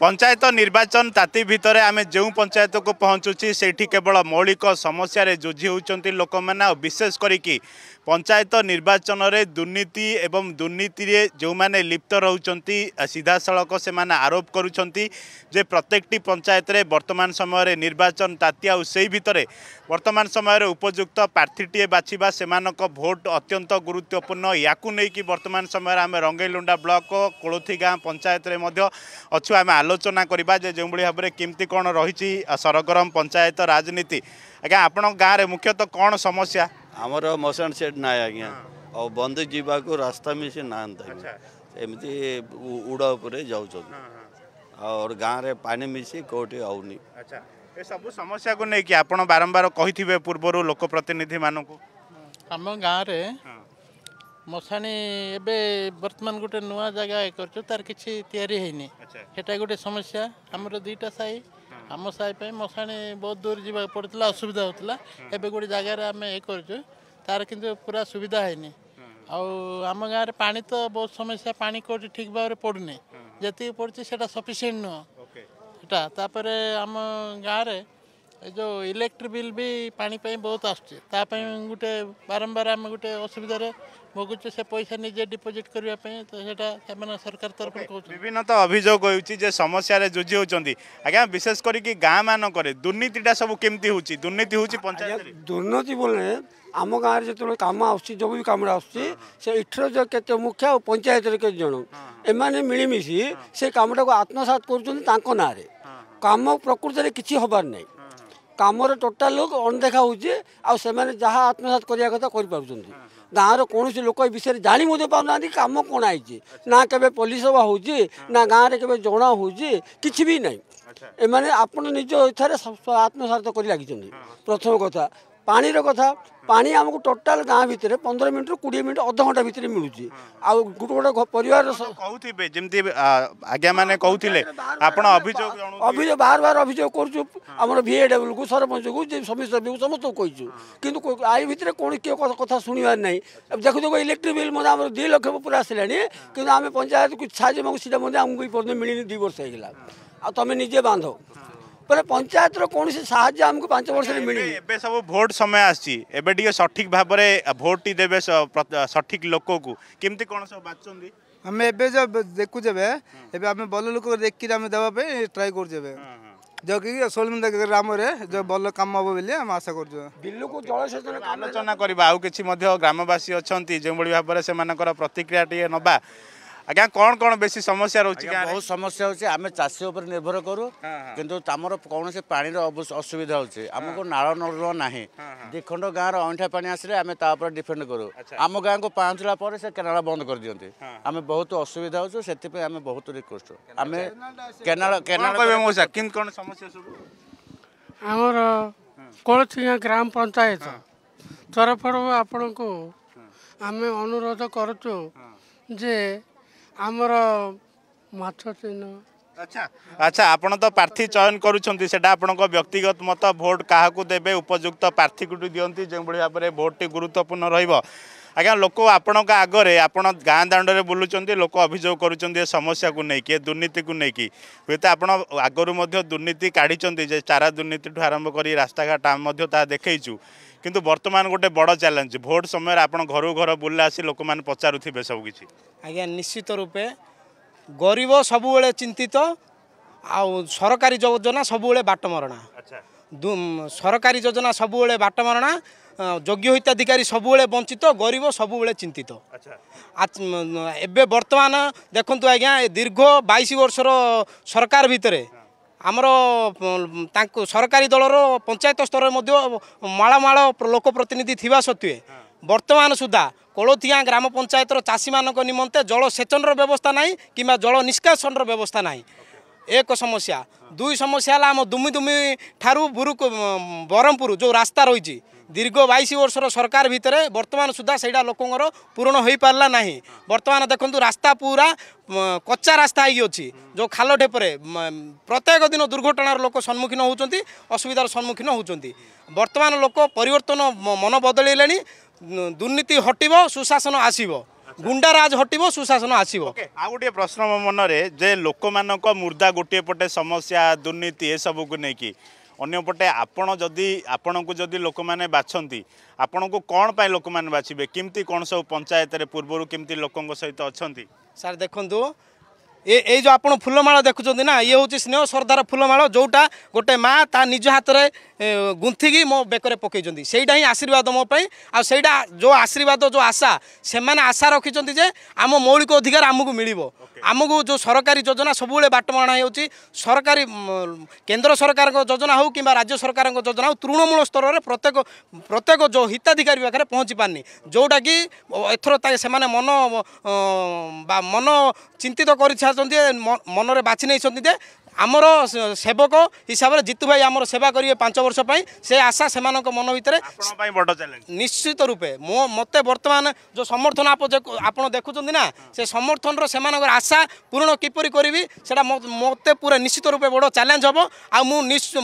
ପଞ୍ଚାୟତ ନିର୍ବାଚନ ତାତି ଭିତରେ ଆମେ ଯେଉଁ ପଞ୍ଚାୟତକୁ ପହଞ୍ଚୁଛି ସେଇଠି କେବଳ ମୌଳିକ ସମସ୍ୟାରେ ଯୁଝି ହେଉଛନ୍ତି ଲୋକମାନେ ଆଉ ବିଶେଷ କରିକି ପଞ୍ଚାୟତ ନିର୍ବାଚନରେ ଦୁର୍ନୀତି ଏବଂ ଦୁର୍ନୀତିରେ ଯେଉଁମାନେ ଲିପ୍ତ ରହୁଛନ୍ତି ସିଧାସଳଖ ସେମାନେ ଆରୋପ କରୁଛନ୍ତି ଯେ ପ୍ରତ୍ୟେକଟି ପଞ୍ଚାୟତରେ ବର୍ତ୍ତମାନ ସମୟରେ ନିର୍ବାଚନ ତାତି ଆଉ ସେହି ଭିତରେ ବର୍ତ୍ତମାନ ସମୟରେ ଉପଯୁକ୍ତ ପ୍ରାର୍ଥୀଟିଏ ବାଛିବା ସେମାନଙ୍କ ଭୋଟ୍ ଅତ୍ୟନ୍ତ ଗୁରୁତ୍ୱପୂର୍ଣ୍ଣ ୟାକୁ ନେଇକି ବର୍ତ୍ତମାନ ସମୟରେ ଆମେ ରଙ୍ଗେଇଲୁଣ୍ଡା ବ୍ଲକ କୋଳଥି ଗାଁ ପଞ୍ଚାୟତରେ ମଧ୍ୟ ଅଛୁ ଆମେ ଆଲୋଚନା କରିବା ଯେ ଯେଉଁଭଳି ଭାବରେ କେମିତି କ'ଣ ରହିଛି ସରଗରମ ପଞ୍ଚାୟତ ରାଜନୀତି ଆଜ୍ଞା ଆପଣଙ୍କ ଗାଁରେ ମୁଖ୍ୟତଃ କ'ଣ ସମସ୍ୟା ଆମର ମଶାଣ ସେଟ୍ ନାହିଁ ଆଜ୍ଞା ଆଉ ବନ୍ଧୁ ଯିବାକୁ ରାସ୍ତା ମିଶି ନାହାନ୍ତି ଆଜ୍ଞା ଏମିତି ଉଡ଼ ଉପରେ ଯାଉଛନ୍ତି ଆଉ ଗାଁରେ ପାଣି ମିଶି କେଉଁଠି ହେଉନି ଏସବୁ ସମସ୍ୟାକୁ ନେଇକି ଆପଣ ବାରମ୍ବାର କହିଥିବେ ପୂର୍ବରୁ ଲୋକପ୍ରତିନିଧିମାନଙ୍କୁ ଆମ ଗାଁରେ ମଶାଣି ଏବେ ବର୍ତ୍ତମାନ ଗୋଟେ ନୂଆ ଜାଗା କରିଛୁ ତାର କିଛି ତିଆରି ହେଇନି ସେଟା ଗୋଟେ ସମସ୍ୟା ଆମର ଦୁଇଟା ସାହି ଆମ ସାହି ପାଇଁ ମଶାଣି ବହୁତ ଦୂର ଯିବାକୁ ପଡ଼ୁଥିଲା ଅସୁବିଧା ହେଉଥିଲା ଏବେ ଗୋଟେ ଜାଗାରେ ଆମେ ଇଏ କରୁଛୁ ତାର କିନ୍ତୁ ପୁରା ସୁବିଧା ହେଇନି ଆଉ ଆମ ଗାଁରେ ପାଣି ତ ବହୁତ ସମସ୍ୟା ପାଣି କେଉଁଠି ଠିକ୍ ଭାବରେ ପଡ଼ୁନି ଯେତିକି ପଡ଼ୁଛି ସେଇଟା ସଫିସିଏଣ୍ଟ ନୁହଁ ସେଟା ତାପରେ ଆମ ଗାଁରେ ଏ ଯେଉଁ ଇଲେକ୍ଟ୍ରି ବିଲ୍ ବି ପାଣି ପାଇଁ ବହୁତ ଆସୁଛି ତା ପାଇଁ ଗୋଟେ ବାରମ୍ବାର ଆମେ ଗୋଟେ ଅସୁବିଧାରେ মগুছে সে পয়সা নিজে ডিপোজিট করা তো সেটা সে সরকার তরফ বিভিন্ন তো অভিযোগ হচ্ছে যে সমস্যার যুঝি হচ্ছেন আজ্ঞা বিশেষ করি গাঁ মানকরে দুর্নীতিটা সব কেমতি হচ্ছে দুর্নীতি হচ্ছে পঞ্চায়েত দুর্নীতি বলে আম গাঁরে যেত কাম আসছে যে বি কামড়ে আসছে সে এঠার কেতে মুখ্য আর পঞ্চায়েতের কেতে জন এমানে মিলিমিশি সে কামটাকে আত্মসাত করছেন তাঁর নাঁরে কাম প্রকৃতরে কিছু হবার নাই কামরে টোটাল অণদেখা হচ্ছে আসে যা আত্মসাত করা কথা করে পুজো ଗାଁର କୌଣସି ଲୋକ ଏ ବିଷୟରେ ଜାଣି ମଧ୍ୟ ପାରୁନାହାନ୍ତି କାମ କ'ଣ ହେଇଛି ନା କେବେ ପୋଲିସ ସଭା ହେଉଛି ନା ଗାଁରେ କେବେ ଜଣା ହେଉଛି କିଛି ବି ନାହିଁ ଏମାନେ ଆପଣ ନିଜ ଇଚ୍ଛାରେ ଆତ୍ମସାତ କରି ଲାଗିଛନ୍ତି ପ୍ରଥମ କଥା ପାଣିର କଥା ପାଣି ଆମକୁ ଟୋଟାଲ ଗାଁ ଭିତରେ ପନ୍ଦର ମିନିଟରୁ କୋଡ଼ିଏ ମିନିଟ୍ ଅଧଘଣ୍ଟା ଭିତରେ ମିଳୁଛି ଆଉ ଗୋଟେ ଗୋଟେ ପରିବାରର କହୁଥିବେ ଯେମିତି ଆଜ୍ଞା ମାନେ କହୁଥିଲେ ଆପଣ ଅଭିଯୋଗ ଅଭିଯୋଗ ବାର ବାର ଅଭିଯୋଗ କରୁଛୁ ଆମର ଭିଏଡବ୍ଲ୍ୟୁକୁ ସରପଞ୍ଚକୁ ସମିତି ସଭ୍ୟକୁ ସମସ୍ତଙ୍କୁ କହିଛୁ କିନ୍ତୁ ଆଇ ଭିତରେ କୌଣସି କିଏ କଥା ଶୁଣିବାର ନାହିଁ ଦେଖୁ ଦେଖୁ ଇଲେକ୍ଟ୍ରି ବିଲ୍ ମଧ୍ୟ ଆମର ଦୁଇ ଲକ୍ଷ ଉପରେ ଆସିଲାଣି କିନ୍ତୁ ଆମେ ପଞ୍ଚାୟତକୁ ସାହାଯ୍ୟ ମାଗୁ ସେଇଟା ମଧ୍ୟ ଆମକୁ ଏପର୍ଯ୍ୟନ୍ତ ମିଳିନି ଦୁଇ ବର୍ଷ ହେଇଗଲା ଆଉ ତୁମେ ନିଜେ ବାନ୍ଧ ବୋଲେ ପଞ୍ଚାୟତର କୌଣସି ସାହାଯ୍ୟ ଆମକୁ ପାଞ୍ଚ ବର୍ଷରେ ମିଳିନି ଏବେ ସବୁ ଭୋଟ ସମୟ ଆସିଛି ଏବେ ଟିକେ ସଠିକ୍ ଭାବରେ ଭୋଟଟି ଦେବେ ସଠିକ୍ ଲୋକକୁ କେମିତି କ'ଣ ସବୁ ବାଛନ୍ତି ଆମେ ଏବେ ଯେଉଁ ଦେଖୁଛୁ ଏବେ ଏବେ ଆମେ ଭଲ ଲୋକ ଦେଖିକି ଆମେ ଦେବା ପାଇଁ ଟ୍ରାଏ କରୁଛୁ ଏବେ ଯେଉଁକି ସୋଲମିନ୍ଦା ଗ୍ରାମରେ ଯେଉଁ ଭଲ କାମ ହବ ବୋଲି ଆମେ ଆଶା କରୁଛୁ ବିଲକୁ ଜଳସେଚନ ଆଲୋଚନା କରିବା ଆଉ କିଛି ମଧ୍ୟ ଗ୍ରାମବାସୀ ଅଛନ୍ତି ଯେଉଁଭଳି ଭାବରେ ସେମାନଙ୍କର ପ୍ରତିକ୍ରିୟା ଟିକେ ନେବା আজ্ঞা কোণ কোণ বেশি সমস্যা রয়েছে বহু সমস্যা হচ্ছে আমি চাষী উপরে নির্ভর করু কিন্তু আমার কৌশি পাঁচ অসুবিধা হচ্ছে আমি নাল নর্দমা না দ্বিখণ্ড গাঁর অইঠা পাঁচ আসলে আমি তা উপরে ডিপেন্ড করু আম গাঁকু পৌঁছলা পরে সে কেনাল বন্ধ করে দিকে আমি বহুত অসুবিধা হচ্ছু সেপাই আমি বহুত রিকোয়েস্ট আমি কেনাল কেনাল কেন কোণ সমস্যা সব আমার କୋଳଥିଆ ଗ୍ରାମ ପଞ୍ଚାୟତ ତରଫରୁ ଆପଣଙ୍କୁ ଆମେ ଅନୁରୋଧ କରୁଛୁ ଯେ ଆମର ମାଛ ଚିହ୍ନ আচ্ছা আচ্ছা আপন তো প্রার্থী চয়ন করছেন সেটা আপনার ব্যক্তিগত মত ভোট কাহকু দেবে উপযুক্ত প্রার্থী কুটি দিকে যেভাবে ভাবে ভোটটি গুরুত্বপূর্ণ রহব আজ্ঞা লোক আপনার আগরে আপনার গাঁ দাঁড়ে বুলুচ্ছেন লোক অভিযোগ করছেন এ সমস্যা নেই দুর্নীতি নেই হুয়ে তো আপনার আগর দুর্নীতি কাড়ি যে চারা দুর্নীতি আরম্ভ করে রাস্তাঘাট আমি তা দেখেছু କିନ୍ତୁ ବର୍ତ୍ତମାନ ଗୋଟେ ବଡ଼ ଚ୍ୟାଲେଞ୍ଜ ଭୋଟ ସମୟରେ ଆପଣ ଘରୁ ଘର ବୁଲିଲେ ଆସି ଲୋକମାନେ ପଚାରୁଥିବେ ସବୁକିଛି ଆଜ୍ଞା ନିଶ୍ଚିତ ରୂପେ ଗରିବ ସବୁବେଳେ ଚିନ୍ତିତ ଆଉ ସରକାରୀ ଯୋଜନା ସବୁବେଳେ ବାଟମରଣା ସରକାରୀ ଯୋଜନା ସବୁବେଳେ ବାଟମରଣା ଯୋଗ୍ୟ ହିତାଧିକାରୀ ସବୁବେଳେ ବଞ୍ଚିତ ଗରିବ ସବୁବେଳେ ଚିନ୍ତିତ ଏବେ ବର୍ତ୍ତମାନ ଦେଖନ୍ତୁ ଆଜ୍ଞା ଦୀର୍ଘ ବାଇଶ ବର୍ଷର ସରକାର ଭିତରେ ଆମର ତାଙ୍କୁ ସରକାରୀ ଦଳର ପଞ୍ଚାୟତ ସ୍ତରରେ ମଧ୍ୟ ମାଳମାଳ ଲୋକପ୍ରତିନିଧି ଥିବା ସତ୍ତ୍ୱେ ବର୍ତ୍ତମାନ ସୁଦ୍ଧା କୋଳଥିଆଁ ଗ୍ରାମ ପଞ୍ଚାୟତର ଚାଷୀମାନଙ୍କ ନିମନ୍ତେ ଜଳସେଚନର ବ୍ୟବସ୍ଥା ନାହିଁ କିମ୍ବା ଜଳ ନିଷ୍କାସନର ବ୍ୟବସ୍ଥା ନାହିଁ ଏକ ସମସ୍ୟା ଦୁଇ ସମସ୍ୟା ହେଲା ଆମ ଦୁମିଦୁମି ଠାରୁ ବୁରୁ ବରହମପୁର ଯେଉଁ ରାସ୍ତା ରହିଛି ଦୀର୍ଘ ବାଇଶ ବର୍ଷର ସରକାର ଭିତରେ ବର୍ତ୍ତମାନ ସୁଦ୍ଧା ସେଇଟା ଲୋକଙ୍କର ପୂରଣ ହୋଇପାରିଲା ନାହିଁ ବର୍ତ୍ତମାନ ଦେଖନ୍ତୁ ରାସ୍ତା ପୁରା କଚା ରାସ୍ତା ହେଇକି ଅଛି ଯେଉଁ ଖାଲ ଢେପରେ ପ୍ରତ୍ୟେକ ଦିନ ଦୁର୍ଘଟଣାର ଲୋକ ସମ୍ମୁଖୀନ ହେଉଛନ୍ତି ଅସୁବିଧାର ସମ୍ମୁଖୀନ ହେଉଛନ୍ତି ବର୍ତ୍ତମାନ ଲୋକ ପରିବର୍ତ୍ତନ ମନ ବଦଳିଲେଣି ଦୁର୍ନୀତି ହଟିବ ସୁଶାସନ ଆସିବ ଗୁଣ୍ଡାରାଜ ହଟିବ ସୁଶାସନ ଆସିବ ଆଉ ଗୋଟିଏ ପ୍ରଶ୍ନ ମୋ ମନରେ ଯେ ଲୋକମାନଙ୍କ ମୁର୍ଦ୍ଧା ଗୋଟିଏ ପଟେ ସମସ୍ୟା ଦୁର୍ନୀତି ଏସବୁକୁ ନେଇକି ଅନ୍ୟପଟେ ଆପଣ ଯଦି ଆପଣଙ୍କୁ ଯଦି ଲୋକମାନେ ବାଛନ୍ତି ଆପଣଙ୍କୁ କ'ଣ ପାଇଁ ଲୋକମାନେ ବାଛିବେ କେମିତି କ'ଣ ସବୁ ପଞ୍ଚାୟତରେ ପୂର୍ବରୁ କେମିତି ଲୋକଙ୍କ ସହିତ ଅଛନ୍ତି ସାର୍ ଦେଖନ୍ତୁ ଏ ଏଇ ଯେଉଁ ଆପଣ ଫୁଲମାଳ ଦେଖୁଛନ୍ତି ନା ଇଏ ହେଉଛି ସ୍ନେହ ଶ୍ରଦ୍ଧାର ଫୁଲମାଳ ଯେଉଁଟା ଗୋଟେ ମା ତା ନିଜ ହାତରେ ଗୁନ୍ଥିକି ମୋ ବେକରେ ପକାଇଛନ୍ତି ସେଇଟା ହିଁ ଆଶୀର୍ବାଦ ମୋ ପାଇଁ ଆଉ ସେଇଟା ଯେଉଁ ଆଶୀର୍ବାଦ ଯେଉଁ ଆଶା ସେମାନେ ଆଶା ରଖିଛନ୍ତି ଯେ ଆମ ମୌଳିକ ଅଧିକାର ଆମକୁ ମିଳିବ ଆମକୁ ଯେଉଁ ସରକାରୀ ଯୋଜନା ସବୁବେଳେ ବାଟମାରଣା ହେଉଛି ସରକାରୀ କେନ୍ଦ୍ର ସରକାରଙ୍କ ଯୋଜନା ହେଉ କିମ୍ବା ରାଜ୍ୟ ସରକାରଙ୍କ ଯୋଜନା ହେଉ ତୃଣମୂଳ ସ୍ତରରେ ପ୍ରତ୍ୟେକ ପ୍ରତ୍ୟେକ ଯେଉଁ ହିତାଧିକାରୀ ପାଖରେ ପହଞ୍ଚି ପାରୁନି ଯେଉଁଟାକି ଏଥର ସେମାନେ ମନ ବା ମନ ଚିନ୍ତିତ କରିସାରିଛନ୍ତି ମନରେ ବାଛି ନେଇଛନ୍ତି ଯେ আমার সেবক হিসাবে জিতু ভাই আমার সেবা করবে পাঁচ বর্ষ পাই সে আশা সে মন ভিতরে নিশ্চিত রূপে মতো বর্তমানে যে সমর্থন আপনার দেখুম না সে সমর্থন সে আশা পূরণ কিপর করবি সেটা মতো পুরো নিশ্চিত রূপে বড় চ্যালেঞ্জ হব আশ্চিত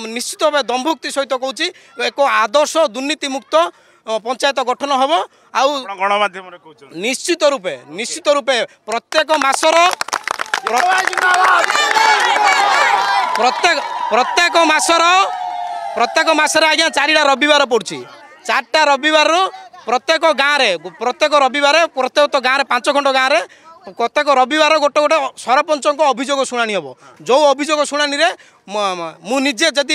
ভাবে দম্ভুক্তি সহ কৌছি এক আদর্শ দুর্নীতিমুক্ত পঞ্চায়েত গঠন হব আউ নিশ্চিত রূপে নিশ্চিত রূপে প্রত্যেক মাসর ପ୍ରତ୍ୟେକ ପ୍ରତ୍ୟେକ ମାସର ପ୍ରତ୍ୟେକ ମାସରେ ଆଜ୍ଞା ଚାରିଟା ରବିବାର ପଡ଼ୁଛି ଚାରିଟା ରବିବାରରୁ ପ୍ରତ୍ୟେକ ଗାଁରେ ପ୍ରତ୍ୟେକ ରବିବାର ପ୍ରତ୍ୟେକ ତ ଗାଁରେ ପାଞ୍ଚ ଖଣ୍ଡ ଗାଁରେ ପ୍ରତ୍ୟେକ ରବିବାର ଗୋଟେ ଗୋଟେ ସରପଞ୍ଚଙ୍କ ଅଭିଯୋଗ ଶୁଣାଣି ହେବ ଯେଉଁ ଅଭିଯୋଗ ଶୁଣାଣିରେ ମୁଁ ନିଜେ ଯଦି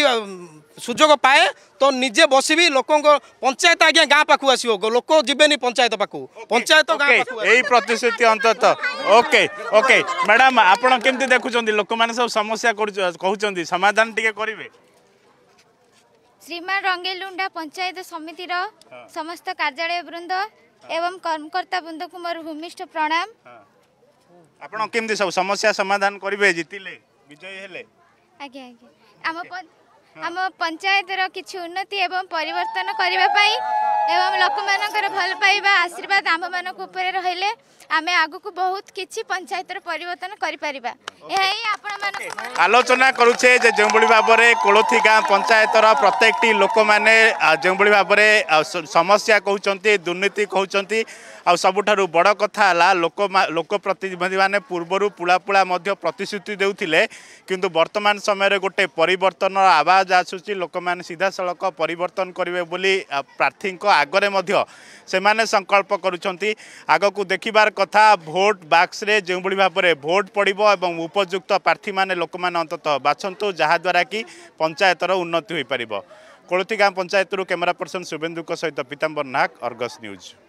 সুযোগ পায়ে তো নিজে বসবি লোক পঞ্চায়েত আজ্ঞা গাঁ পাখ আসব লোক যাবেনি পঞ্চায়েত পাখ পঞ্চায়েত এই প্রতিশ্রুতি অন্তত ওকে ওকে ম্যাডাম আপনার কমিটি দেখুছেন লোক মানে সব সমস্যা কুমার সমাধান টিকি করবে শ্রীমা রঙ্গেলুন্ডা পঞ্চায়েত সমিতির সমস্ত কার্যালয় বৃন্দ এবং কর্মকর্তা বৃন্দকু মোর ভূমিষ্ঠ প্রণাম আপনার কমিটি সব সমস্যা সমাধান করবে জিতিলে বিজয়ী হলে আজ্ঞা আজ্ঞা আমার ଆମ ପଞ୍ଚାୟତର କିଛି ଉନ୍ନତି ଏବଂ ପରିବର୍ତ୍ତନ କରିବା ପାଇଁ ଏବଂ ଲୋକମାନଙ୍କର ଭଲ ପାଇବା ଆଶୀର୍ବାଦ ଆମ୍ଭମାନଙ୍କ ଉପରେ ରହିଲେ ଆମେ ଆଗକୁ ବହୁତ କିଛି ପଞ୍ଚାୟତର ପରିବର୍ତ୍ତନ କରିପାରିବା ଏହା ହିଁ ଆପଣମାନେ ଆଲୋଚନା କରୁଛେ ଯେ ଯେଉଁଭଳି ଭାବରେ କୋଳଥି ଗାଁ ପଞ୍ଚାୟତର ପ୍ରତ୍ୟେକଟି ଲୋକମାନେ ଯେଉଁଭଳି ଭାବରେ ସମସ୍ୟା କହୁଛନ୍ତି ଦୁର୍ନୀତି କହୁଛନ୍ତି ଆଉ ସବୁଠାରୁ ବଡ଼ କଥା ହେଲା ଲୋକ ଲୋକ ପ୍ରତିନିଧିମାନେ ପୂର୍ବରୁ ପୁଳାପୁଳା ମଧ୍ୟ ପ୍ରତିଶ୍ରୁତି ଦେଉଥିଲେ କିନ୍ତୁ ବର୍ତ୍ତମାନ ସମୟରେ ଗୋଟେ ପରିବର୍ତ୍ତନର ଆବାଜ ଆସୁଛି ଲୋକମାନେ ସିଧାସଳଖ ପରିବର୍ତ୍ତନ କରିବେ ବୋଲି ପ୍ରାର୍ଥୀଙ୍କ ଆଗରେ ମଧ୍ୟ ସେମାନେ ସଂକଳ୍ପ କରୁଛନ୍ତି ଆଗକୁ ଦେଖିବାର କଥା ଭୋଟ ବାକ୍ସରେ ଯେଉଁଭଳି ଭାବରେ ଭୋଟ ପଡ଼ିବ ଏବଂ ଉପଯୁକ୍ତ ପ୍ରାର୍ଥୀମାନେ ଲୋକମାନେ ଅନ୍ତତଃ ବାଛନ୍ତୁ ଯାହାଦ୍ୱାରା କି ପଞ୍ଚାୟତର ଉନ୍ନତି ହୋଇପାରିବ କୋଳତି ଗାଁ ପଞ୍ଚାୟତରୁ କ୍ୟାମେରା ପର୍ସନ୍ ଶୁଭେନ୍ଦୁଙ୍କ ସହିତ ପୀତାମ୍ବର ନାକ୍ ଅର୍ଗସ୍ ନ୍ୟୁଜ୍